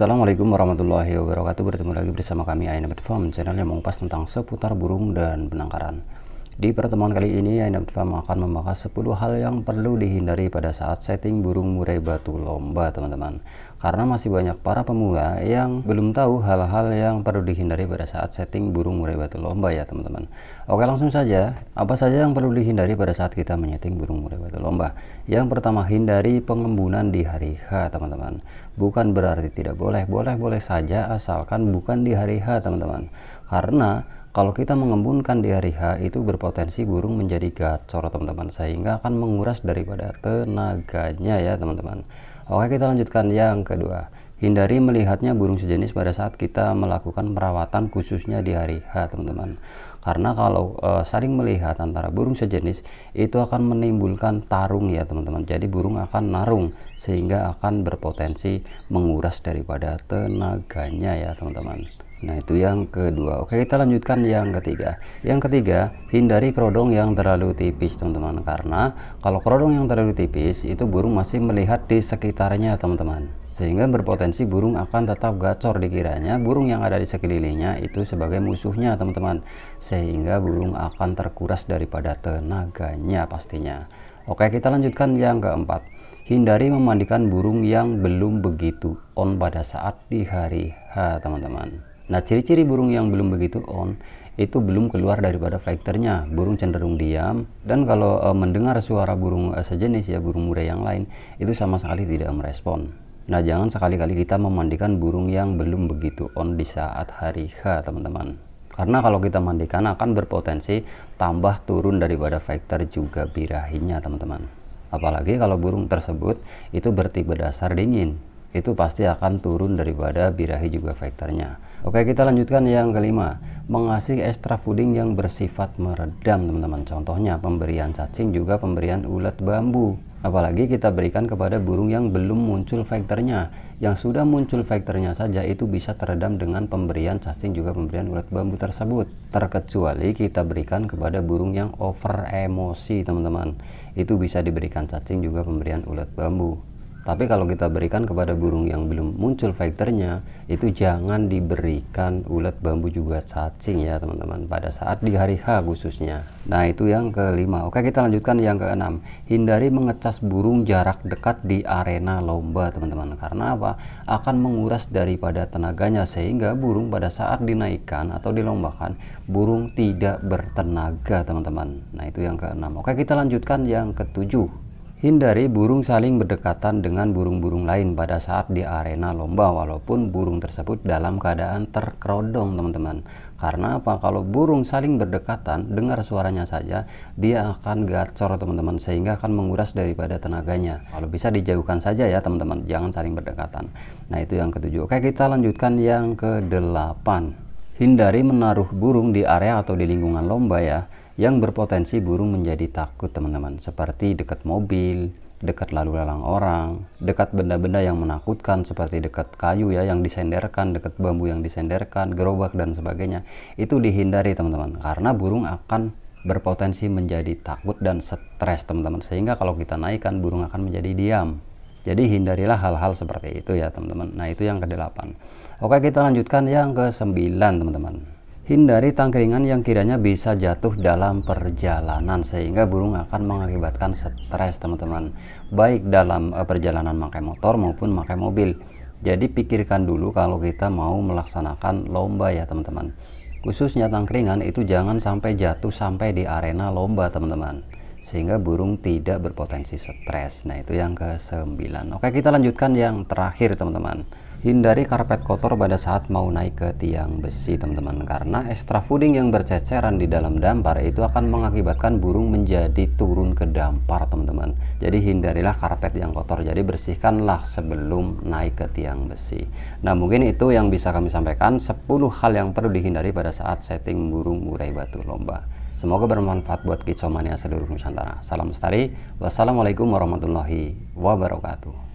Assalamualaikum warahmatullahi wabarakatuh Bertemu lagi bersama kami Aina Platform, Channel yang mengupas tentang seputar burung dan penangkaran di pertemuan kali ini, Ainam pertama akan membahas 10 hal yang perlu dihindari pada saat setting burung murai batu lomba, teman-teman. Karena masih banyak para pemula yang belum tahu hal-hal yang perlu dihindari pada saat setting burung murai batu lomba ya, teman-teman. Oke, langsung saja. Apa saja yang perlu dihindari pada saat kita menyeting burung murai batu lomba? Yang pertama, hindari pengembunan di hari H, teman-teman. Bukan berarti tidak boleh, boleh-boleh saja asalkan bukan di hari H, teman-teman. Karena kalau kita mengembunkan di hari H itu berpotensi burung menjadi gacor teman-teman sehingga akan menguras daripada tenaganya ya teman-teman oke kita lanjutkan yang kedua hindari melihatnya burung sejenis pada saat kita melakukan perawatan khususnya di hari H teman-teman karena kalau e, saling melihat antara burung sejenis itu akan menimbulkan tarung ya teman-teman jadi burung akan narung sehingga akan berpotensi menguras daripada tenaganya ya teman-teman Nah, itu yang kedua. Oke, kita lanjutkan yang ketiga. Yang ketiga, hindari kerodong yang terlalu tipis, teman-teman, karena kalau kerodong yang terlalu tipis, itu burung masih melihat di sekitarnya, teman-teman sehingga berpotensi burung akan tetap gacor dikiranya burung yang ada di sekelilingnya itu sebagai musuhnya teman-teman sehingga burung akan terkuras daripada tenaganya pastinya oke kita lanjutkan yang keempat hindari memandikan burung yang belum begitu on pada saat di hari H teman-teman nah ciri-ciri burung yang belum begitu on itu belum keluar daripada flekternya burung cenderung diam dan kalau e, mendengar suara burung e, sejenis ya burung murai yang lain itu sama sekali tidak merespon Nah, jangan sekali-kali kita memandikan burung yang belum begitu on di saat hari H, teman-teman. Karena kalau kita mandikan akan berpotensi tambah turun daripada vektor juga birahinya, teman-teman. Apalagi kalau burung tersebut itu bertipe dasar dingin, itu pasti akan turun daripada birahi juga vektornya. Oke, kita lanjutkan yang kelima, mengasih extra fooding yang bersifat meredam, teman-teman. Contohnya pemberian cacing juga pemberian ulat bambu. Apalagi kita berikan kepada burung yang belum muncul vektornya. Yang sudah muncul vektornya saja itu bisa teredam dengan pemberian cacing juga pemberian ulat bambu tersebut. Terkecuali kita berikan kepada burung yang over emosi teman-teman. Itu bisa diberikan cacing juga pemberian ulat bambu. Tapi kalau kita berikan kepada burung yang belum muncul fighternya, itu jangan diberikan ulat bambu juga cacing ya teman-teman pada saat di hari H khususnya. Nah itu yang kelima. Oke kita lanjutkan yang keenam. Hindari mengecas burung jarak dekat di arena lomba teman-teman. Karena apa? Akan menguras daripada tenaganya sehingga burung pada saat dinaikkan atau dilombakan burung tidak bertenaga teman-teman. Nah itu yang keenam. Oke kita lanjutkan yang ketujuh Hindari burung saling berdekatan dengan burung-burung lain pada saat di arena lomba walaupun burung tersebut dalam keadaan terkerodong teman-teman. Karena apa? Kalau burung saling berdekatan, dengar suaranya saja, dia akan gacor teman-teman sehingga akan menguras daripada tenaganya. Kalau bisa dijauhkan saja ya teman-teman, jangan saling berdekatan. Nah itu yang ketujuh. Oke kita lanjutkan yang kedelapan. Hindari menaruh burung di area atau di lingkungan lomba ya yang berpotensi burung menjadi takut teman-teman seperti dekat mobil dekat lalu lalang orang dekat benda-benda yang menakutkan seperti dekat kayu ya yang disenderkan dekat bambu yang disenderkan gerobak dan sebagainya itu dihindari teman-teman karena burung akan berpotensi menjadi takut dan stres teman-teman sehingga kalau kita naikkan burung akan menjadi diam jadi hindarilah hal-hal seperti itu ya teman-teman nah itu yang ke delapan oke kita lanjutkan yang ke sembilan teman-teman Hindari tangkringan yang kiranya bisa jatuh dalam perjalanan sehingga burung akan mengakibatkan stres teman-teman baik dalam eh, perjalanan memakai motor maupun memakai mobil. Jadi pikirkan dulu kalau kita mau melaksanakan lomba ya teman-teman. Khususnya tangkringan itu jangan sampai jatuh sampai di arena lomba teman-teman sehingga burung tidak berpotensi stres. Nah, itu yang ke sembilan Oke, kita lanjutkan yang terakhir teman-teman hindari karpet kotor pada saat mau naik ke tiang besi teman-teman karena extra fooding yang berceceran di dalam dampar itu akan mengakibatkan burung menjadi turun ke dampar teman-teman jadi hindarilah karpet yang kotor jadi bersihkanlah sebelum naik ke tiang besi nah mungkin itu yang bisa kami sampaikan 10 hal yang perlu dihindari pada saat setting burung murai batu lomba semoga bermanfaat buat kicomania seluruh Nusantara salam lestari wassalamualaikum warahmatullahi wabarakatuh